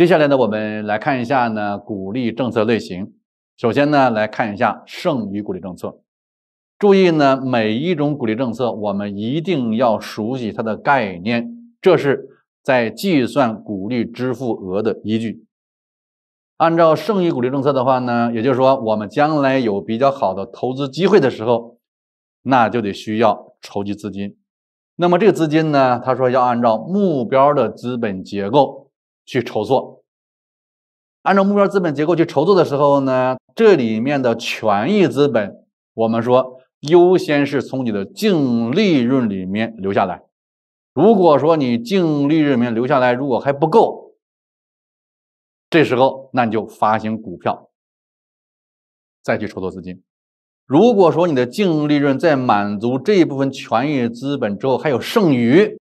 接下来呢，我们来看一下呢鼓励政策类型。首先呢，来看一下剩余鼓励政策。注意呢，每一种鼓励政策，我们一定要熟悉它的概念，这是在计算鼓励支付额的依据。按照剩余鼓励政策的话呢，也就是说，我们将来有比较好的投资机会的时候，那就得需要筹集资金。那么这个资金呢，他说要按照目标的资本结构去筹措。按照目标资本结构去筹措的时候呢，这里面的权益资本，我们说优先是从你的净利润里面留下来。如果说你净利润里面留下来如果还不够，这时候那你就发行股票，再去筹措资金。如果说你的净利润在满足这一部分权益资本之后还有剩余，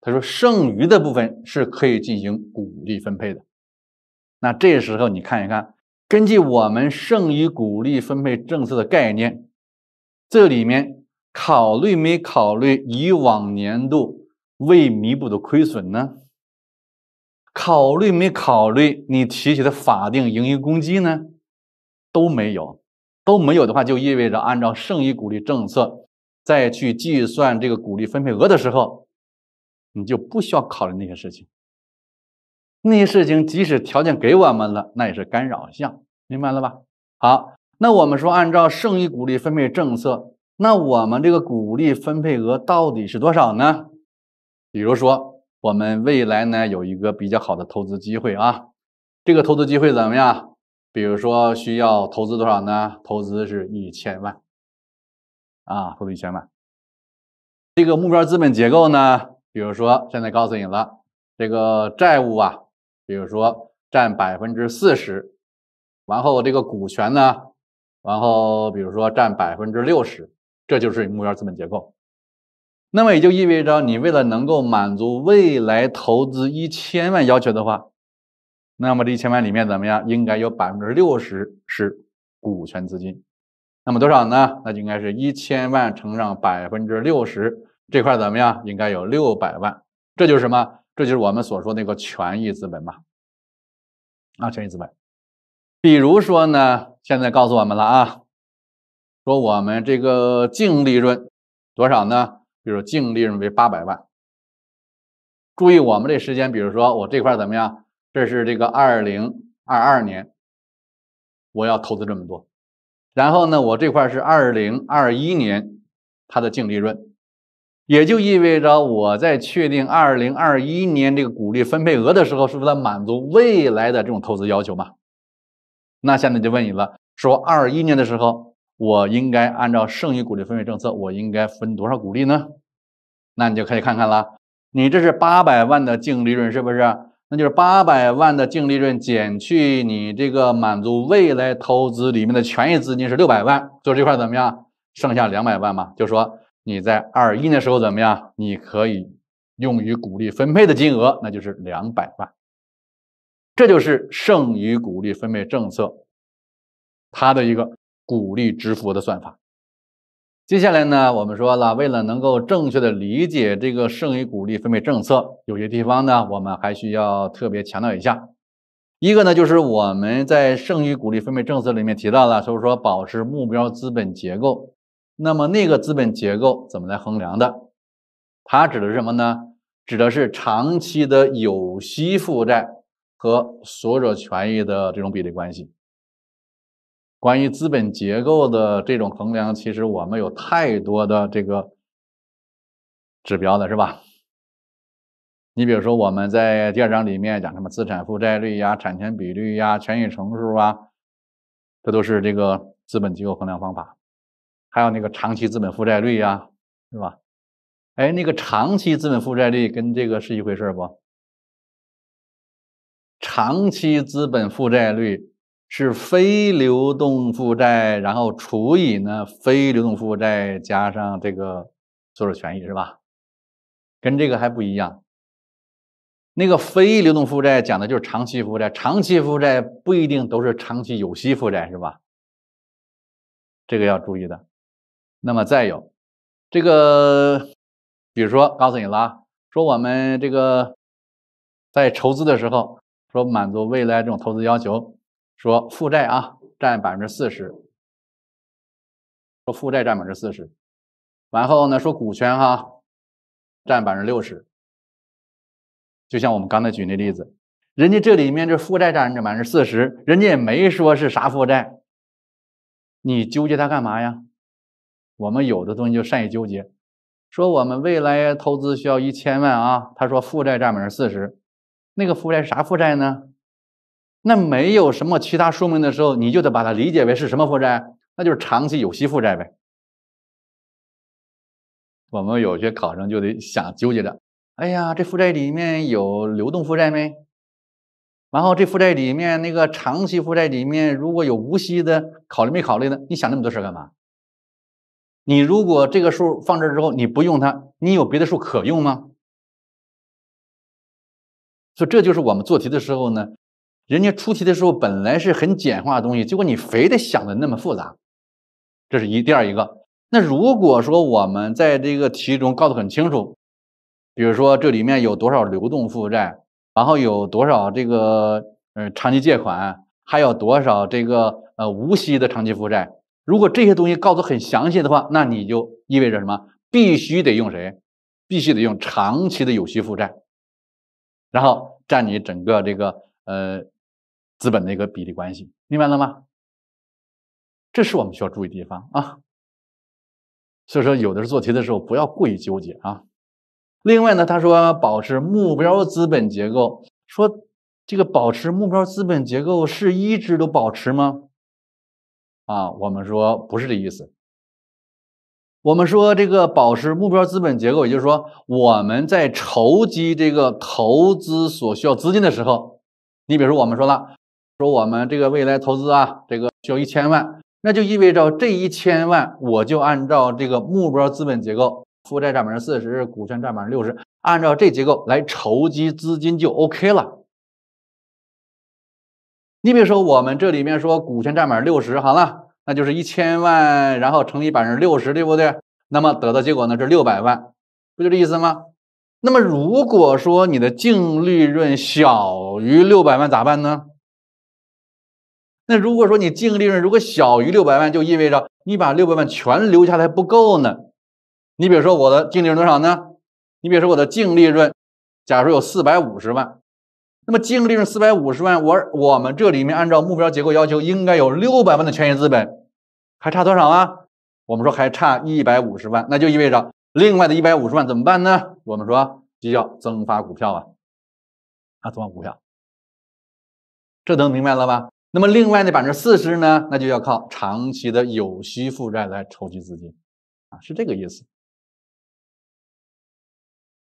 他说剩余的部分是可以进行股利分配的。那这时候你看一看，根据我们剩余股利分配政策的概念，这里面考虑没考虑以往年度未弥补的亏损呢？考虑没考虑你提起的法定盈余公积呢？都没有，都没有的话，就意味着按照剩余股利政策再去计算这个股利分配额的时候，你就不需要考虑那些事情。那些事情，即使条件给我们了，那也是干扰项，明白了吧？好，那我们说，按照剩余股利分配政策，那我们这个股利分配额到底是多少呢？比如说，我们未来呢有一个比较好的投资机会啊，这个投资机会怎么样？比如说，需要投资多少呢？投资是一千万，啊，投资一千万。这个目标资本结构呢，比如说现在告诉你了，这个债务啊。比如说占百分之四十，然后这个股权呢，然后比如说占百分之六十，这就是目标资本结构。那么也就意味着你为了能够满足未来投资一千万要求的话，那么这一千万里面怎么样？应该有百分之六十是股权资金。那么多少呢？那就应该是一千万乘上百分之六十，这块怎么样？应该有六百万。这就是什么？这就是我们所说那个权益资本嘛，啊，权益资本，比如说呢，现在告诉我们了啊，说我们这个净利润多少呢？比如净利润为八百万。注意我们这时间，比如说我这块怎么样？这是这个二零二二年，我要投资这么多，然后呢，我这块是二零二一年它的净利润。也就意味着我在确定二零二一年这个股利分配额的时候，是不是在满足未来的这种投资要求嘛？那现在就问你了，说二一年的时候，我应该按照剩余股利分配政策，我应该分多少股利呢？那你就可以看看了，你这是八百万的净利润，是不是？那就是八百万的净利润减去你这个满足未来投资里面的权益资金是六百万，做这块怎么样？剩下两百万嘛，就说。你在二一的时候怎么样？你可以用于股利分配的金额，那就是两百万。这就是剩余股利分配政策，它的一个股利支付的算法。接下来呢，我们说了，为了能够正确的理解这个剩余股利分配政策，有些地方呢，我们还需要特别强调一下。一个呢，就是我们在剩余股利分配政策里面提到了，就是说保持目标资本结构。那么那个资本结构怎么来衡量的？它指的是什么呢？指的是长期的有息负债和所有者权益的这种比例关系。关于资本结构的这种衡量，其实我们有太多的这个指标的是吧？你比如说我们在第二章里面讲什么资产负债率呀、产权比率呀、权益乘数啊，这都是这个资本机构衡量方法。还有那个长期资本负债率呀，是吧？哎，那个长期资本负债率跟这个是一回事不？长期资本负债率是非流动负债，然后除以呢非流动负债加上这个所有权益是吧？跟这个还不一样。那个非流动负债讲的就是长期负债，长期负债不一定都是长期有息负债是吧？这个要注意的。那么再有，这个，比如说告诉你了，说我们这个在筹资的时候，说满足未来这种投资要求，说负债啊占百分之四十，说负债占百分之四十，然后呢说股权哈占百分之六十。就像我们刚才举那例子，人家这里面这负债占着百分之四十，人家也没说是啥负债，你纠结它干嘛呀？我们有的东西就善于纠结，说我们未来投资需要一千万啊，他说负债占分之四十，那个负债是啥负债呢？那没有什么其他说明的时候，你就得把它理解为是什么负债，那就是长期有息负债呗。我们有些考生就得想纠结着，哎呀，这负债里面有流动负债没？然后这负债里面那个长期负债里面如果有无息的，考虑没考虑呢？你想那么多事干嘛？你如果这个数放这儿之后，你不用它，你有别的数可用吗？所以这就是我们做题的时候呢，人家出题的时候本来是很简化的东西，结果你非得想的那么复杂，这是一。第二一个，那如果说我们在这个题中告诉很清楚，比如说这里面有多少流动负债，然后有多少这个呃长期借款，还有多少这个呃无息的长期负债。如果这些东西告诉很详细的话，那你就意味着什么？必须得用谁？必须得用长期的有息负债，然后占你整个这个呃资本的一个比例关系，明白了吗？这是我们需要注意的地方啊。所以说，有的时候做题的时候不要过于纠结啊。另外呢，他说保持目标资本结构，说这个保持目标资本结构是一直都保持吗？啊，我们说不是这意思。我们说这个保持目标资本结构，也就是说我们在筹集这个投资所需要资金的时候，你比如说我们说了，说我们这个未来投资啊，这个需要一千万，那就意味着这一千万我就按照这个目标资本结构，负债占百分之四十，股权占百分之六十，按照这结构来筹集资金就 OK 了。你比如说，我们这里面说股权占满六十，好了，那就是一千万，然后乘以百分之六十，对不对？那么得到结果呢，是六百万，不就这意思吗？那么如果说你的净利润小于六百万，咋办呢？那如果说你净利润如果小于六百万，就意味着你把六百万全留下来不够呢。你比如说我的净利润多少呢？你比如说我的净利润，假如有四百五十万。那么净利润四百五十万，我我们这里面按照目标结构要求，应该有六百万的权益资本，还差多少啊？我们说还差一百五十万，那就意味着另外的一百五十万怎么办呢？我们说就要增发股票啊，啊，增发股票，这能明白了吧？那么另外那百分之四十呢？那就要靠长期的有息负债来筹集资金啊，是这个意思。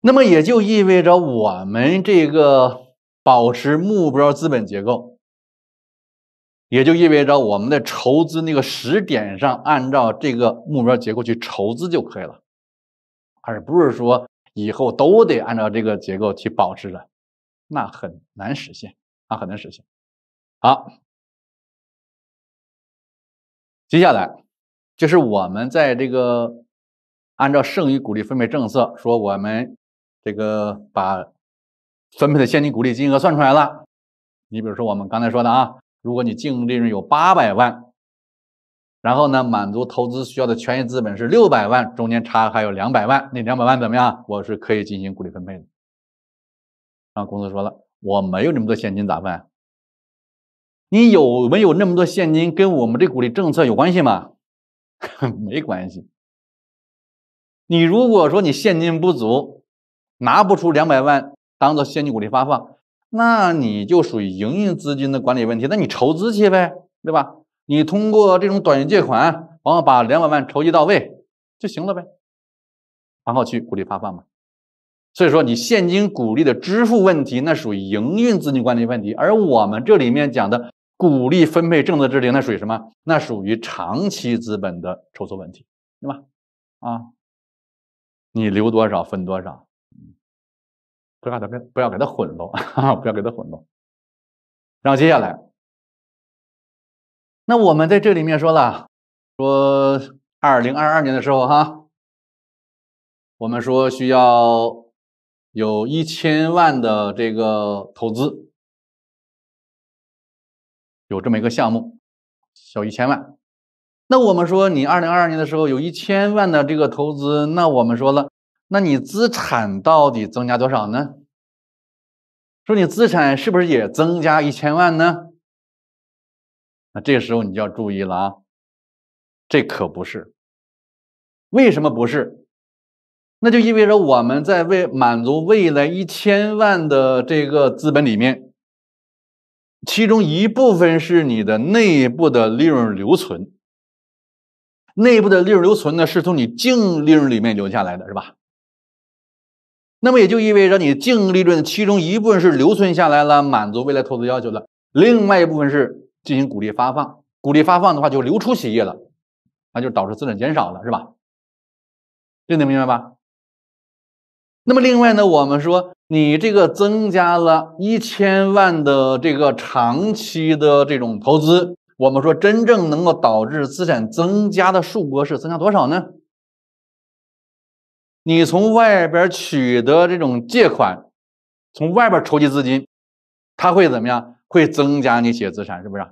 那么也就意味着我们这个。保持目标资本结构，也就意味着我们在筹资那个时点上，按照这个目标结构去筹资就可以了，而不是说以后都得按照这个结构去保持的，那很难实现，那很难实现。好，接下来就是我们在这个按照剩余股利分配政策，说我们这个把。分配的现金股利金额算出来了，你比如说我们刚才说的啊，如果你净利润有八百万，然后呢满足投资需要的权益资本是六百万，中间差还有两百万，那两百万怎么样？我是可以进行股利分配的。然后公司说了，我没有那么多现金咋办？你有没有那么多现金跟我们这股利政策有关系吗？没关系。你如果说你现金不足，拿不出两百万。当做现金股利发放，那你就属于营运资金的管理问题。那你筹资去呗，对吧？你通过这种短期借款，然后把两百万筹集到位就行了呗，然后去股利发放嘛。所以说，你现金股利的支付问题，那属于营运资金管理问题。而我们这里面讲的股利分配政策制定，那属于什么？那属于长期资本的筹措问题，对吧？啊，你留多少分多少。不要给他不要给它混弄，不要给它混弄。然后接下来，那我们在这里面说了，说二零二二年的时候哈，我们说需要有一千万的这个投资，有这么一个项目，小一千万。那我们说你二零二二年的时候有一千万的这个投资，那我们说了。那你资产到底增加多少呢？说你资产是不是也增加一千万呢？那这个时候你就要注意了啊，这可不是。为什么不是？那就意味着我们在为满足未来一千万的这个资本里面，其中一部分是你的内部的利润留存。内部的利润留存呢，是从你净利润里面留下来的是吧？那么也就意味着你净利润其中一部分是留存下来了，满足未来投资要求了；另外一部分是进行鼓励发放，鼓励发放的话就流出企业了，那就导致资产减少了，是吧？这能明白吧？那么另外呢，我们说你这个增加了一千万的这个长期的这种投资，我们说真正能够导致资产增加的数额是增加多少呢？你从外边取得这种借款，从外边筹集资金，它会怎么样？会增加你企业资产，是不是？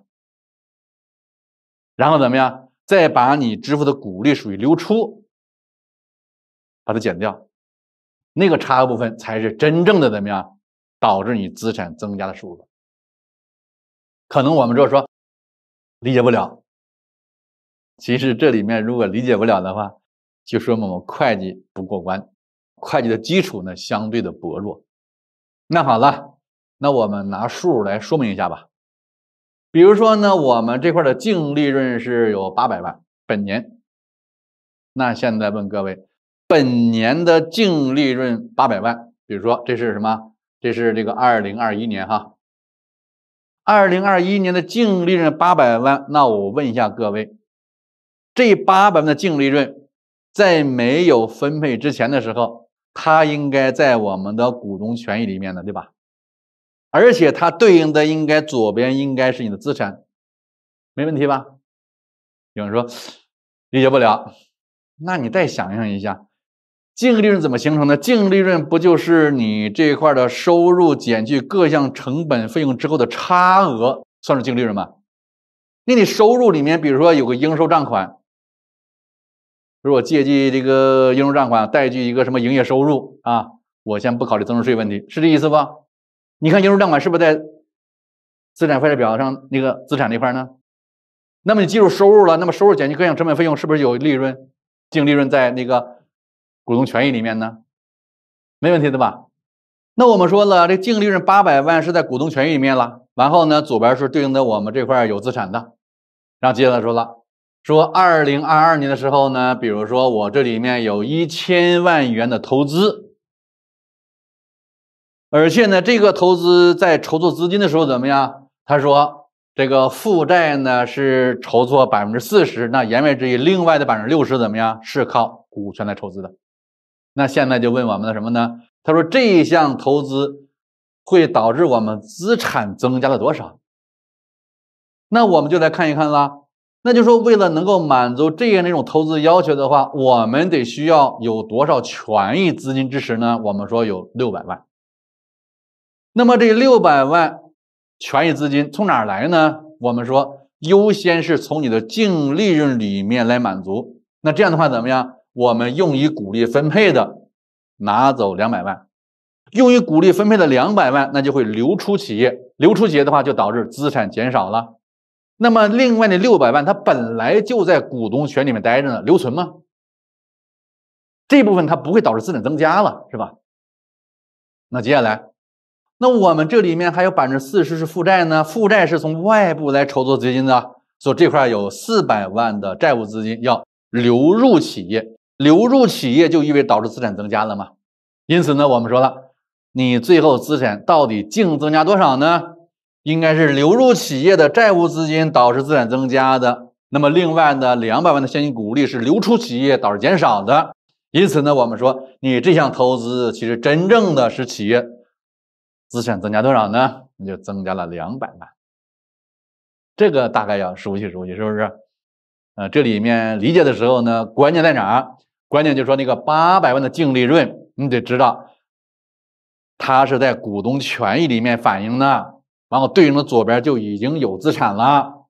然后怎么样？再把你支付的股利属于流出，把它减掉，那个差额部分才是真正的怎么样导致你资产增加的数额。可能我们就说理解不了。其实这里面如果理解不了的话。就说我们会计不过关，会计的基础呢相对的薄弱。那好了，那我们拿数来说明一下吧。比如说呢，我们这块的净利润是有八百万本年。那现在问各位，本年的净利润八百万，比如说这是什么？这是这个二零二一年哈。二零二一年的净利润八百万，那我问一下各位，这八百万的净利润。在没有分配之前的时候，它应该在我们的股东权益里面的，对吧？而且它对应的应该左边应该是你的资产，没问题吧？有人说理解不了，那你再想象一下，净利润怎么形成的？净利润不就是你这一块的收入减去各项成本费用之后的差额，算是净利润吗？那你收入里面，比如说有个应收账款。如果借记这个应收账款贷据一个什么营业收入啊，我先不考虑增值税问题，是这意思不？你看应收账款是不是在资产负债表上那个资产那块呢？那么你计入收入了，那么收入减去各项成本费用是不是有利润？净利润在那个股东权益里面呢？没问题的吧？那我们说了，这净利润八百万是在股东权益里面了。然后呢，左边是对应的我们这块有资产的。然后接下来说了。说二零二二年的时候呢，比如说我这里面有一千万元的投资，而且呢，这个投资在筹措资金的时候怎么样？他说这个负债呢是筹措百分之四十，那言外之意，另外的百分之六十怎么样？是靠股权来筹资的。那现在就问我们的什么呢？他说这一项投资会导致我们资产增加了多少？那我们就来看一看啦。那就说，为了能够满足这样的一种投资要求的话，我们得需要有多少权益资金支持呢？我们说有六百万。那么这六百万权益资金从哪来呢？我们说优先是从你的净利润里面来满足。那这样的话怎么样？我们用于鼓励分配的拿走两百万，用于鼓励分配的两百万，那就会流出企业，流出企业的话就导致资产减少了。那么另外那六百万，它本来就在股东权里面待着呢，留存吗？这部分它不会导致资产增加了，是吧？那接下来，那我们这里面还有百分之四十是负债呢，负债是从外部来筹措资金的，所以这块有四百万的债务资金要流入企业，流入企业就意味着导致资产增加了嘛？因此呢，我们说了，你最后资产到底净增加多少呢？应该是流入企业的债务资金导致资产增加的。那么另外呢，两百万的现金股利是流出企业导致减少的。因此呢，我们说你这项投资其实真正的是企业资产增加多少呢？那就增加了两百万。这个大概要熟悉熟悉，是不是？呃，这里面理解的时候呢，关键在哪儿？关键就是说那个八百万的净利润，你得知道它是在股东权益里面反映的。然后对应的左边就已经有资产了，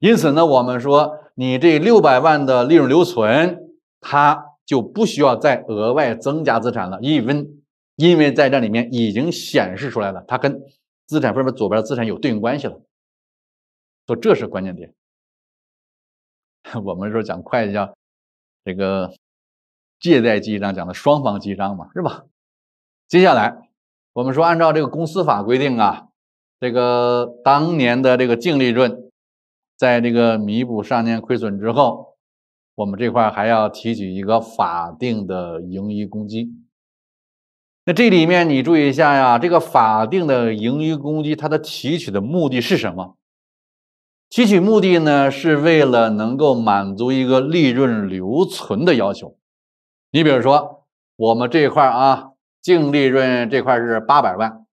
因此呢，我们说你这六百万的利润留存，它就不需要再额外增加资产了。因为，因为在这里面已经显示出来了，它跟资产分表左边的资产有对应关系了。说这是关键点。我们说讲会计叫这个借贷记账讲的双方记账嘛，是吧？接下来我们说按照这个公司法规定啊。这个当年的这个净利润，在这个弥补上年亏损之后，我们这块还要提取一个法定的盈余公积。那这里面你注意一下呀，这个法定的盈余公积它的提取的目的是什么？提取目的呢是为了能够满足一个利润留存的要求。你比如说，我们这块啊，净利润这块是八百万。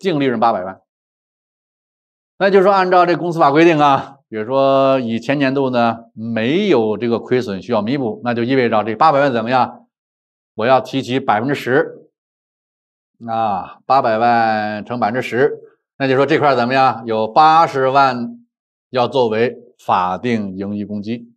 净利润八百万，那就是说，按照这公司法规定啊，比如说以前年度呢没有这个亏损需要弥补，那就意味着这八百万怎么样？我要提取百分之十，啊，八百万乘百分之十，那就说这块怎么样？有八十万要作为法定盈余公积。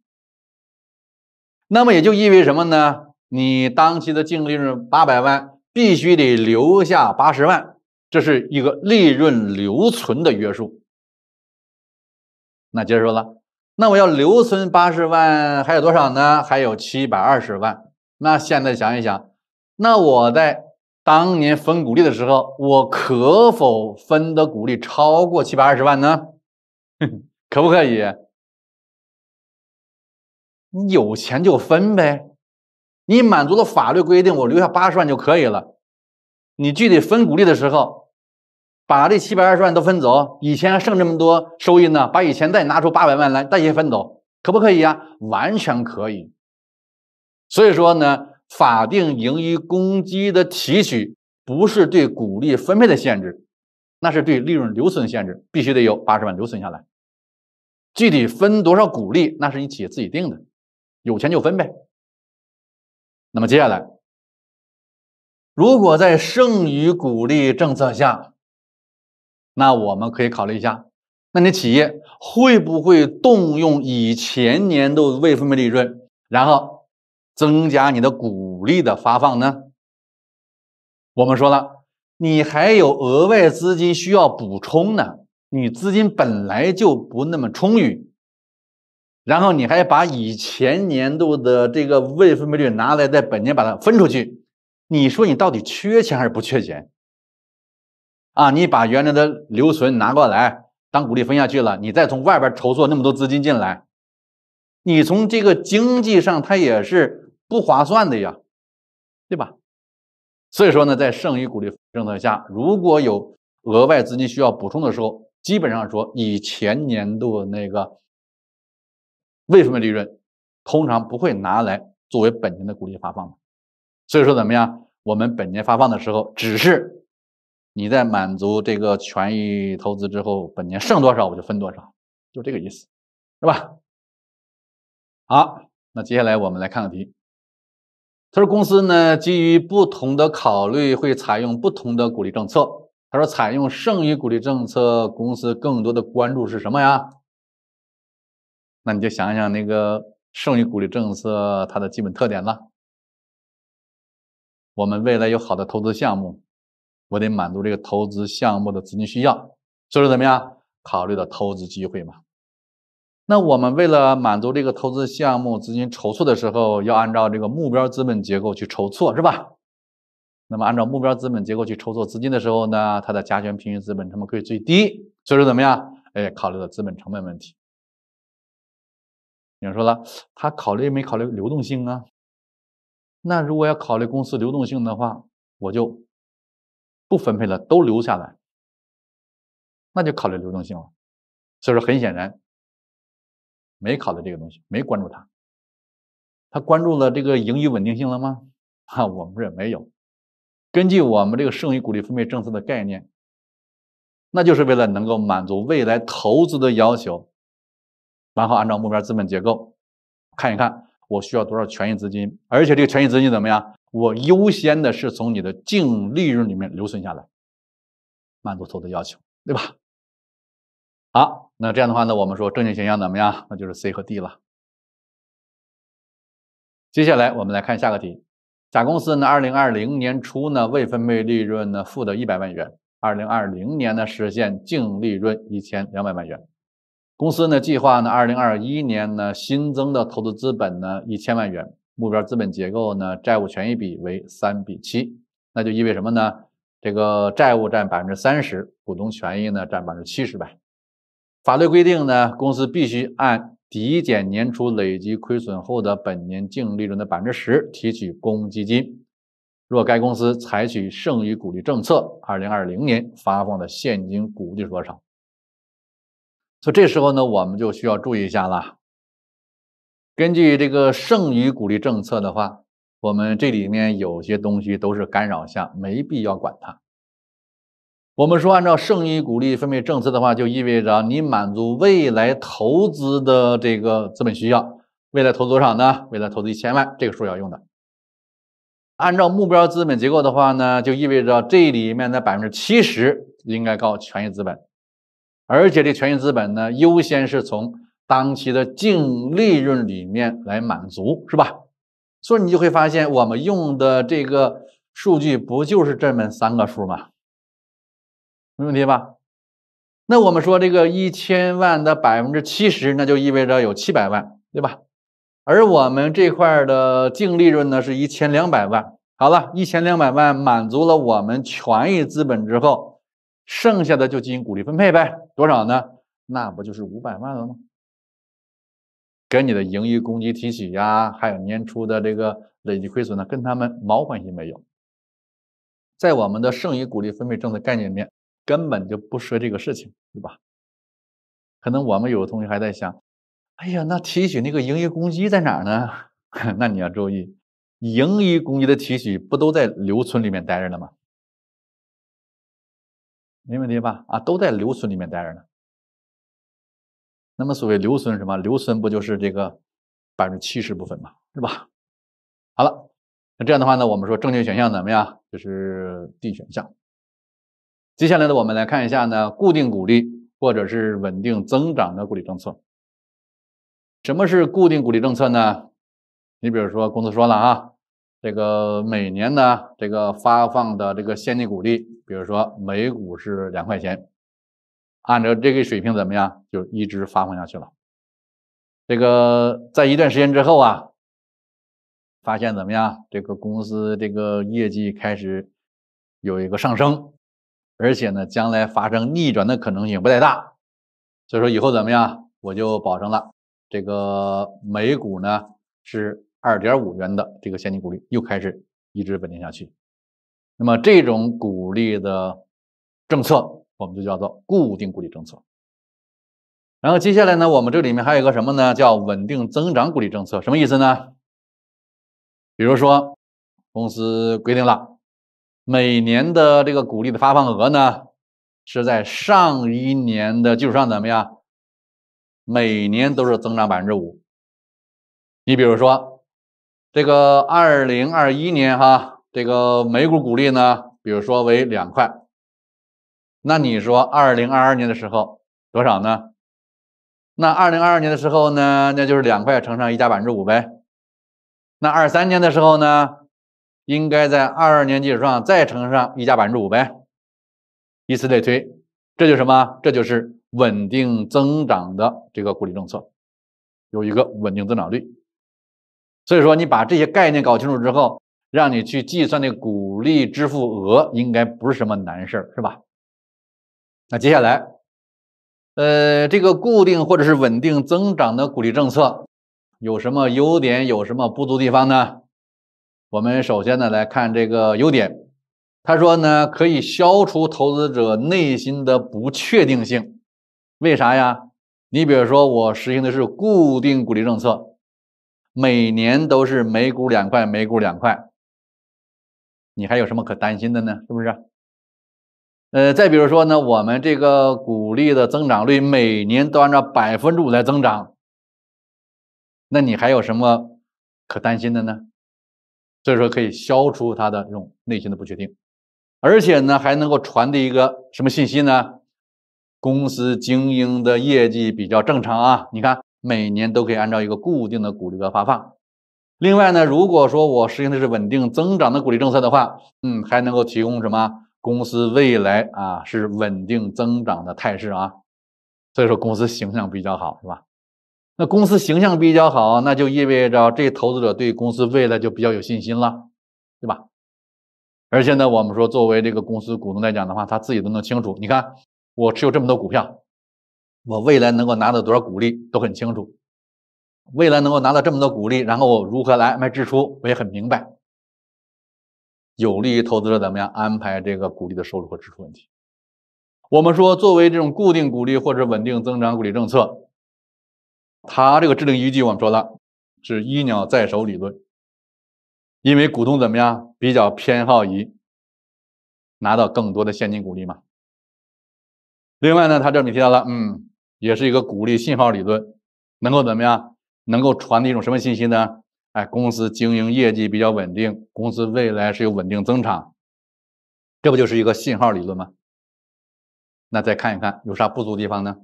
那么也就意味什么？呢，你当期的净利润八百万必须得留下八十万。这是一个利润留存的约束。那接着说了，那我要留存八十万，还有多少呢？还有七百二十万。那现在想一想，那我在当年分股利的时候，我可否分的股利超过七百二十万呢？可不可以？你有钱就分呗，你满足了法律规定，我留下八十万就可以了。你具体分股利的时候。把这七百二十万都分走，以前还剩这么多收益呢，把以前再拿出八百万来，再一分走，可不可以啊？完全可以。所以说呢，法定盈余公积的提取不是对股利分配的限制，那是对利润留存限制，必须得有八十万留存下来。具体分多少股利，那是你企业自己定的，有钱就分呗。那么接下来，如果在剩余股利政策下，那我们可以考虑一下，那你企业会不会动用以前年度未分配利润，然后增加你的股利的发放呢？我们说了，你还有额外资金需要补充呢，你资金本来就不那么充裕，然后你还把以前年度的这个未分配率拿来在本年把它分出去，你说你到底缺钱还是不缺钱？啊，你把原来的留存拿过来当股利分下去了，你再从外边筹措那么多资金进来，你从这个经济上它也是不划算的呀，对吧？所以说呢，在剩余股利政策下，如果有额外资金需要补充的时候，基本上说以前年度那个为什么利润通常不会拿来作为本年的股利发放，所以说怎么样？我们本年发放的时候只是。你在满足这个权益投资之后，本年剩多少我就分多少，就这个意思，是吧？好，那接下来我们来看个题。他说：“公司呢，基于不同的考虑，会采用不同的鼓励政策。”他说：“采用剩余鼓励政策，公司更多的关注是什么呀？”那你就想想那个剩余鼓励政策它的基本特点了。我们未来有好的投资项目。我得满足这个投资项目的资金需要，所以说怎么样？考虑到投资机会嘛。那我们为了满足这个投资项目资金筹措的时候，要按照这个目标资本结构去筹措，是吧？那么按照目标资本结构去筹措资金的时候呢，它的加权平均资本成本可以最低，所以说怎么样？哎，考虑到资本成本问题。有人说了，他考虑没考虑流动性啊？那如果要考虑公司流动性的话，我就。不分配了，都留下来，那就考虑流动性了。所以说，很显然没考虑这个东西，没关注它。他关注了这个盈余稳定性了吗？啊，我们这没有。根据我们这个剩余股利分配政策的概念，那就是为了能够满足未来投资的要求，然后按照目标资本结构看一看我需要多少权益资金，而且这个权益资金怎么样？我优先的是从你的净利润里面留存下来，满足投资要求，对吧？好，那这样的话呢，我们说正确选项怎么样？那就是 C 和 D 了。接下来我们来看下个题。甲公司呢，二零二零年初呢，未分配利润呢负的一百万元；二零二零年呢，实现净利润一千两百万元。公司呢，计划呢，二零二一年呢，新增的投资资本呢一千万元。目标资本结构呢，债务权益比为三比七，那就意味什么呢？这个债务占百分之三十，股东权益呢占百分之七十呗。法律规定呢，公司必须按抵减年初累计亏损后的本年净利润的百分之十提取公积金。若该公司采取剩余股利政策，二零二零年发放的现金股利是多少？所以这时候呢，我们就需要注意一下了。根据这个剩余股利政策的话，我们这里面有些东西都是干扰项，没必要管它。我们说，按照剩余股利分配政策的话，就意味着你满足未来投资的这个资本需要。未来投资多少呢？未来投资一千万，这个数要用的。按照目标资本结构的话呢，就意味着这里面的百分之七十应该告权益资本，而且这权益资本呢，优先是从。当期的净利润里面来满足，是吧？所以你就会发现，我们用的这个数据不就是这么三个数吗？没问题吧？那我们说这个一千万的百分之七十，那就意味着有七百万，对吧？而我们这块的净利润呢是一千两百万。好了，一千两百万满足了我们权益资本之后，剩下的就进行股利分配呗。多少呢？那不就是五百万了吗？跟你的盈余公积提取呀，还有年初的这个累计亏损呢，跟他们毛关系没有。在我们的剩余股利分配政策概念里面，根本就不说这个事情，对吧？可能我们有的同学还在想，哎呀，那提取那个盈余公积在哪儿呢？那你要注意，盈余公积的提取不都在留存里面待着呢吗？没问题吧？啊，都在留存里面待着呢。那么所谓留存什么？留存不就是这个百分之七十部分嘛，是吧？好了，那这样的话呢，我们说正确选项怎么样？这是 D 选项。接下来呢，我们来看一下呢，固定股利或者是稳定增长的股利政策。什么是固定股利政策呢？你比如说公司说了啊，这个每年呢，这个发放的这个现金股利，比如说每股是两块钱。按照这个水平怎么样，就一直发放下去了。这个在一段时间之后啊，发现怎么样，这个公司这个业绩开始有一个上升，而且呢，将来发生逆转的可能性不太大，所以说以后怎么样，我就保证了这个每股呢是二点五元的这个现金股利又开始一直稳定下去。那么这种股利的政策。我们就叫做固定股利政策。然后接下来呢，我们这里面还有个什么呢？叫稳定增长股利政策。什么意思呢？比如说，公司规定了每年的这个股利的发放额呢，是在上一年的基础上怎么样？每年都是增长百分之五。你比如说，这个二零二一年哈，这个每股股利呢，比如说为两块。那你说，二零二二年的时候多少呢？那二零二二年的时候呢，那就是两块乘上一加百分之五呗。那二三年的时候呢，应该在二二年基础上再乘上一加百分之五呗。以此类推，这就是什么？这就是稳定增长的这个鼓励政策，有一个稳定增长率。所以说，你把这些概念搞清楚之后，让你去计算那鼓励支付额，应该不是什么难事儿，是吧？那接下来，呃，这个固定或者是稳定增长的鼓励政策有什么优点，有什么不足地方呢？我们首先呢来看这个优点，他说呢可以消除投资者内心的不确定性。为啥呀？你比如说我实行的是固定鼓励政策，每年都是每股两块，每股两块，你还有什么可担心的呢？是不是？呃，再比如说呢，我们这个股利的增长率每年都按照百分之五来增长，那你还有什么可担心的呢？所以说可以消除他的这种内心的不确定，而且呢还能够传递一个什么信息呢？公司经营的业绩比较正常啊，你看每年都可以按照一个固定的股利额发放。另外呢，如果说我实行的是稳定增长的股利政策的话，嗯，还能够提供什么？公司未来啊是稳定增长的态势啊，所以说公司形象比较好，是吧？那公司形象比较好，那就意味着这投资者对公司未来就比较有信心了，对吧？而且呢，我们说作为这个公司股东来讲的话，他自己都能清楚，你看我持有这么多股票，我未来能够拿到多少股利都很清楚，未来能够拿到这么多股利，然后如何来卖支出，我也很明白。有利于投资者怎么样安排这个股利的收入和支出问题？我们说，作为这种固定股利或者稳定增长股利政策，它这个制定依据我们说了是“一鸟在手”理论，因为股东怎么样比较偏好于拿到更多的现金股利嘛。另外呢，他这里提到了，嗯，也是一个鼓励信号理论，能够怎么样？能够传递一种什么信息呢？哎，公司经营业绩比较稳定，公司未来是有稳定增长，这不就是一个信号理论吗？那再看一看有啥不足地方呢？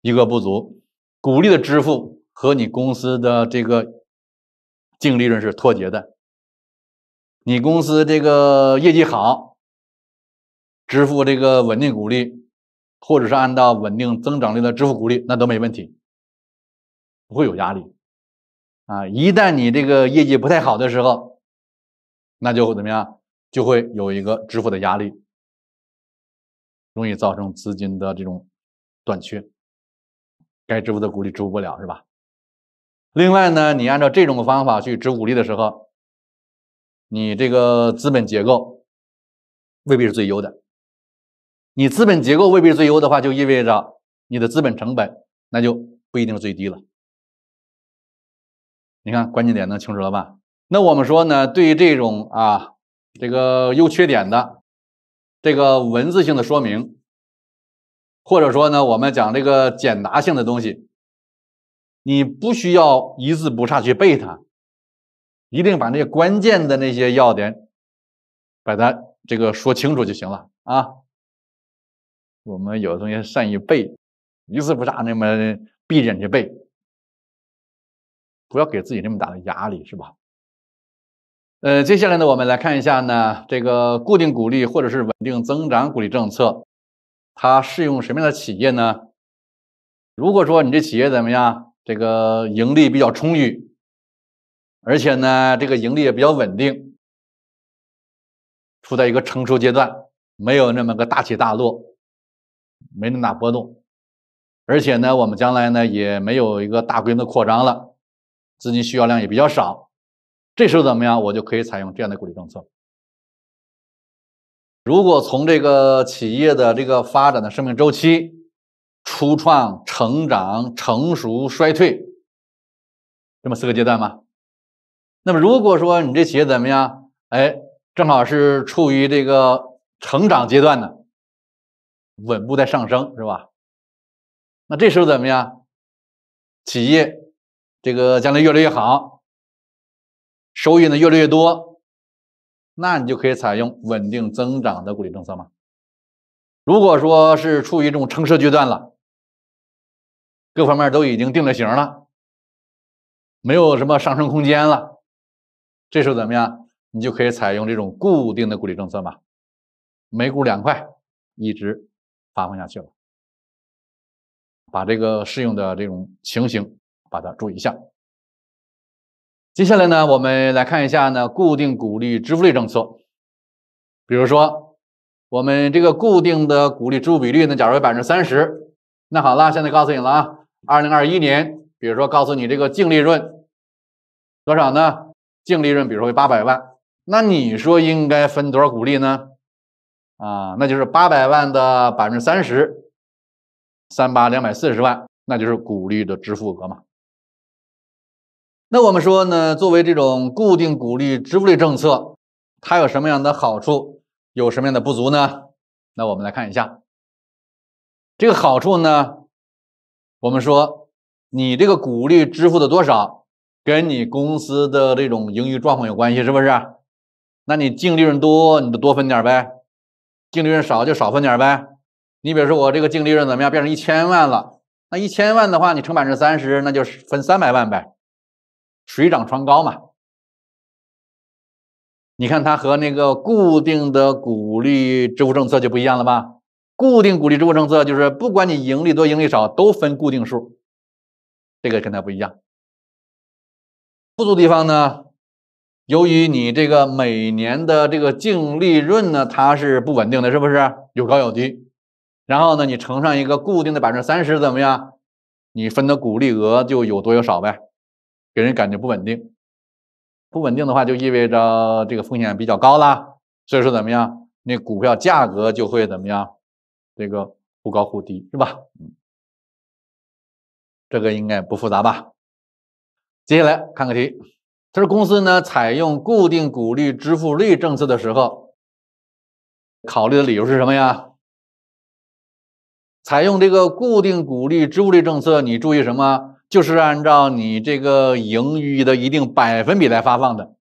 一个不足，鼓励的支付和你公司的这个净利润是脱节的。你公司这个业绩好，支付这个稳定股利，或者是按照稳定增长率的支付股利，那都没问题。会有压力，啊！一旦你这个业绩不太好的时候，那就会怎么样？就会有一个支付的压力，容易造成资金的这种短缺，该支付的股利支付不了，是吧？另外呢，你按照这种方法去支股利的时候，你这个资本结构未必是最优的，你资本结构未必是最优的话，就意味着你的资本成本那就不一定是最低了。你看，关键点能清楚了吧？那我们说呢，对于这种啊，这个优缺点的这个文字性的说明，或者说呢，我们讲这个简答性的东西，你不需要一字不差去背它，一定把那些关键的那些要点，把它这个说清楚就行了啊。我们有的同学善于背，一字不差那么着眼去背。不要给自己那么大的压力，是吧？呃，接下来呢，我们来看一下呢，这个固定股利或者是稳定增长股利政策，它适用什么样的企业呢？如果说你这企业怎么样，这个盈利比较充裕，而且呢，这个盈利也比较稳定，处在一个成熟阶段，没有那么个大起大落，没那么大波动，而且呢，我们将来呢也没有一个大规模扩张了。资金需要量也比较少，这时候怎么样？我就可以采用这样的鼓励政策。如果从这个企业的这个发展的生命周期，初创、成长、成熟、衰退，这么四个阶段吗？那么如果说你这企业怎么样？哎，正好是处于这个成长阶段呢，稳步在上升，是吧？那这时候怎么样？企业。这个将来越来越好，收益呢越来越多，那你就可以采用稳定增长的鼓励政策嘛。如果说是处于这种成势阶段了，各方面都已经定了型了，没有什么上升空间了，这时候怎么样？你就可以采用这种固定的鼓励政策嘛，每股两块一直发放下去了，把这个适用的这种情形。把它注意一下。接下来呢，我们来看一下呢固定股利支付率政策。比如说，我们这个固定的股利支付比率呢，假如为百分之三十。那好了，现在告诉你了啊，二零二一年，比如说告诉你这个净利润多少呢？净利润比如说为八百万，那你说应该分多少股利呢？啊，那就是八百万的百分之三十，三八两百四十万，那就是股利的支付额嘛。那我们说呢，作为这种固定股利支付类政策，它有什么样的好处，有什么样的不足呢？那我们来看一下。这个好处呢，我们说你这个股利支付的多少，跟你公司的这种盈余状况有关系，是不是？那你净利润多，你就多分点呗；净利润少，就少分点呗。你比如说我这个净利润怎么样，变成一千万了，那一千万的话，你乘百分之三十，那就是分三百万呗。水涨船高嘛，你看它和那个固定的鼓励支付政策就不一样了吧？固定鼓励支付政策就是不管你盈利多盈利少都分固定数，这个跟它不一样。不足地方呢，由于你这个每年的这个净利润呢它是不稳定的，是不是有高有低？然后呢，你乘上一个固定的百分之三十，怎么样？你分的股利额就有多有少呗。给人感觉不稳定，不稳定的话就意味着这个风险比较高啦，所以说怎么样，那股票价格就会怎么样，这个忽高忽低，是吧？嗯，这个应该不复杂吧？接下来看个题，他说公司呢采用固定股利支付率政策的时候，考虑的理由是什么呀？采用这个固定股利支付率政策，你注意什么？就是按照你这个盈余的一定百分比来发放的，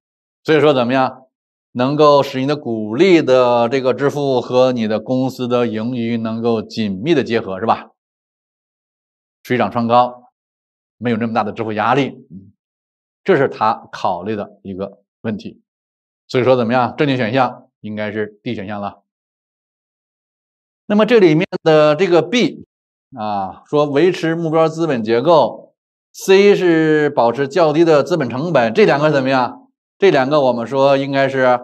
所以说怎么样能够使你的股利的这个支付和你的公司的盈余能够紧密的结合，是吧？水涨船高，没有那么大的支付压力，这是他考虑的一个问题。所以说怎么样，正确选项应该是 D 选项了。那么这里面的这个 B 啊，说维持目标资本结构。C 是保持较低的资本成本，这两个怎么样？这两个我们说应该是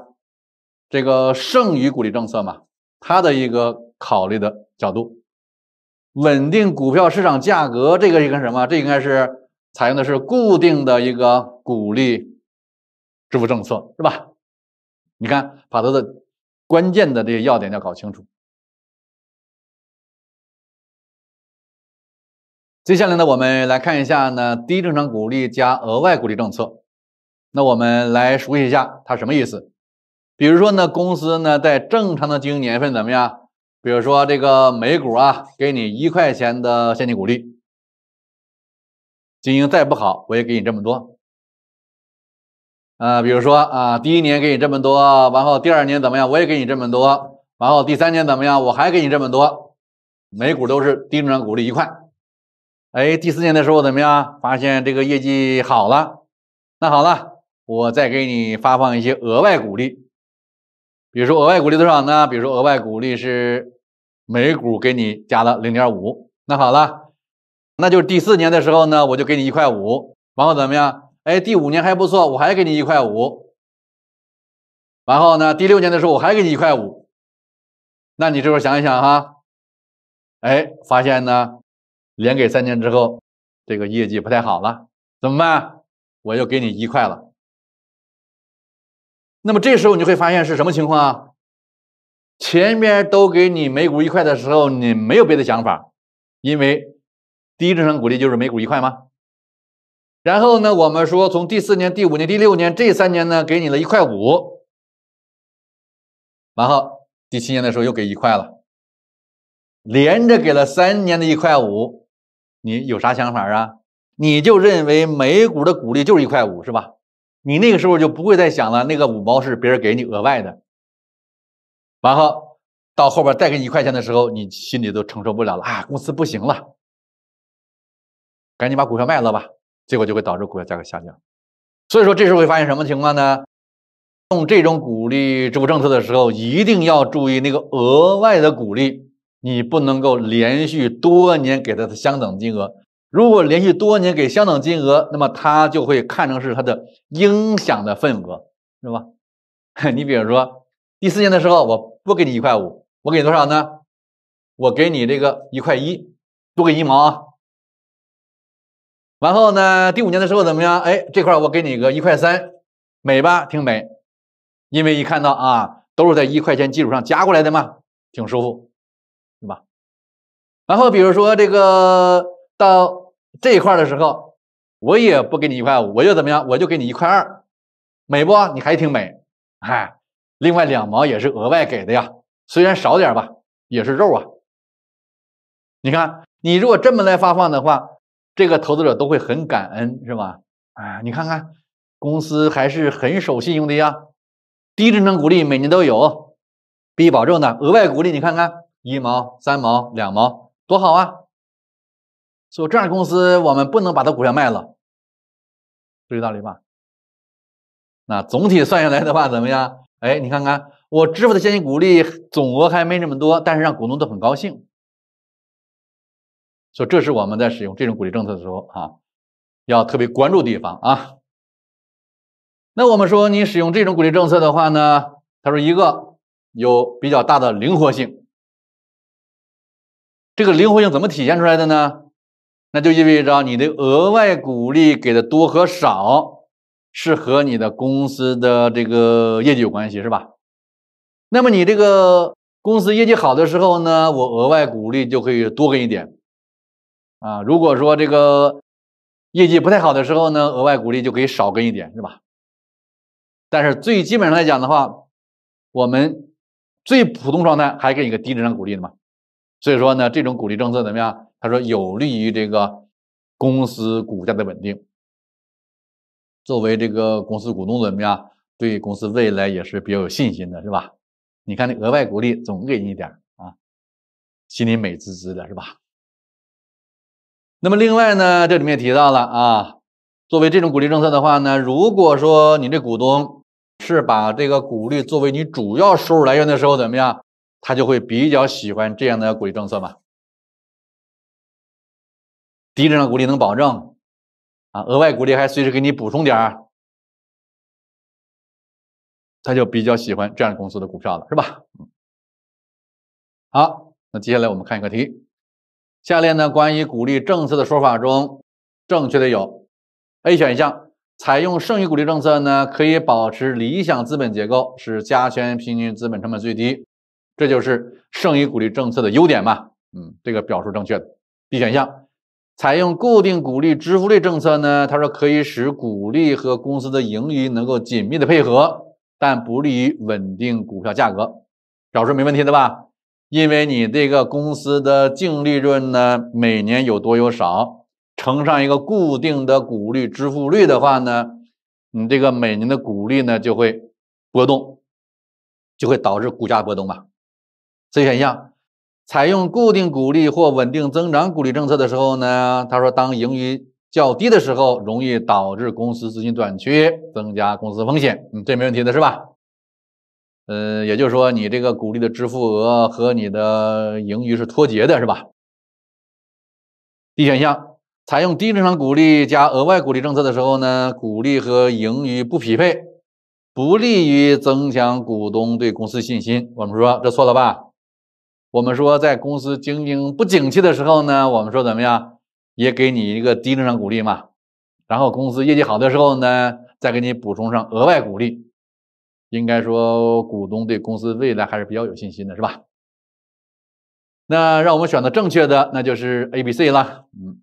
这个剩余鼓励政策嘛，它的一个考虑的角度，稳定股票市场价格这个应该什么？这应该是采用的是固定的一个鼓励支付政策，是吧？你看，把它的关键的这些要点要搞清楚。接下来呢，我们来看一下呢低正常股利加额外股利政策。那我们来熟悉一下它什么意思。比如说呢，公司呢在正常的经营年份怎么样？比如说这个每股啊，给你一块钱的现金股利。经营再不好，我也给你这么多。啊，比如说啊，第一年给你这么多，然后第二年怎么样？我也给你这么多。然后第三年怎么样？我还给你这么多。每股都是低正常股利一块。哎，第四年的时候怎么样？发现这个业绩好了，那好了，我再给你发放一些额外鼓励。比如说额外鼓励多少呢？比如说额外鼓励是每股给你加了零点五。那好了，那就是第四年的时候呢，我就给你一块五。然后怎么样？哎，第五年还不错，我还给你一块五。然后呢，第六年的时候我还给你一块五。那你这会想一想哈，哎，发现呢？连给三年之后，这个业绩不太好了，怎么办？我又给你一块了。那么这时候你会发现是什么情况啊？前面都给你每股一块的时候，你没有别的想法，因为第一轮股利就是每股一块吗？然后呢，我们说从第四年、第五年、第六年这三年呢，给你了一块五。然后第七年的时候又给一块了，连着给了三年的一块五。你有啥想法啊？你就认为每股的股利就是一块五，是吧？你那个时候就不会再想了，那个五毛是别人给你额外的。然后到后边再给你一块钱的时候，你心里都承受不了了啊！公司不行了，赶紧把股票卖了吧。结果就会导致股票价格下降。所以说，这时候会发现什么情况呢？用这种鼓励支付政策的时候，一定要注意那个额外的鼓励你不能够连续多年给他的相等金额。如果连续多年给相等金额，那么他就会看成是他的应享的份额，是吧？你比如说，第四年的时候，我不给你一块五，我给你多少呢？我给你这个一块一，多给一毛啊。然后呢，第五年的时候怎么样？哎，这块我给你个一块三，美吧？挺美，因为一看到啊，都是在一块钱基础上加过来的嘛，挺舒服。然后比如说这个到这一块的时候，我也不给你一块五，我就怎么样？我就给你一块二，美不？你还挺美，哎，另外两毛也是额外给的呀，虽然少点吧，也是肉啊。你看，你如果这么来发放的话，这个投资者都会很感恩，是吧？啊，你看看，公司还是很守信用的呀，低智能鼓励每年都有，必保证的，额外鼓励你看看，一毛、三毛、两毛。多好啊！所以这样公司我们不能把它股票卖了，是个道理吧？那总体算下来的话，怎么样？哎，你看看我支付的现金股利总额还没那么多，但是让股东都很高兴。所以这是我们在使用这种鼓励政策的时候啊，要特别关注的地方啊。那我们说你使用这种鼓励政策的话呢，他说一个有比较大的灵活性。这个灵活性怎么体现出来的呢？那就意味着你的额外鼓励给的多和少是和你的公司的这个业绩有关系，是吧？那么你这个公司业绩好的时候呢，我额外鼓励就可以多给一点，啊，如果说这个业绩不太好的时候呢，额外鼓励就可以少给一点，是吧？但是最基本上来讲的话，我们最普通状态还给一个低质量鼓励的嘛。所以说呢，这种鼓励政策怎么样？他说有利于这个公司股价的稳定。作为这个公司股东怎么样？对公司未来也是比较有信心的，是吧？你看那额外鼓励总给你一点啊，心里美滋滋的，是吧？那么另外呢，这里面提到了啊，作为这种鼓励政策的话呢，如果说你这股东是把这个鼓励作为你主要收入来源的时候，怎么样？他就会比较喜欢这样的鼓励政策嘛？低质量鼓励能保证啊，额外鼓励还随时给你补充点儿，他就比较喜欢这样公司的股票了，是吧？好，那接下来我们看一个题。下列呢关于鼓励政策的说法中，正确的有 A 选项：采用剩余鼓励政策呢，可以保持理想资本结构，使加权平均资本成本最低。这就是剩余股利政策的优点嘛？嗯，这个表述正确。B 选项，采用固定股利支付率政策呢，他说可以使股利和公司的盈余能够紧密的配合，但不利于稳定股票价格。表述没问题的吧？因为你这个公司的净利润呢，每年有多有少，乘上一个固定的股利支付率的话呢，你这个每年的股利呢就会波动，就会导致股价波动嘛。C 选项，采用固定股利或稳定增长股利政策的时候呢，他说当盈余较低的时候，容易导致公司资金短缺，增加公司风险。嗯，这没问题的是吧？嗯，也就是说你这个股利的支付额和你的盈余是脱节的，是吧？D 选项，采用低正常股利加额外股利政策的时候呢，股利和盈余不匹配，不利于增强股东对公司信心。我们说这错了吧？我们说，在公司经营不景气的时候呢，我们说怎么样，也给你一个低层量鼓励嘛。然后公司业绩好的时候呢，再给你补充上额外鼓励。应该说，股东对公司未来还是比较有信心的，是吧？那让我们选择正确的，那就是 A、B、C 了，嗯。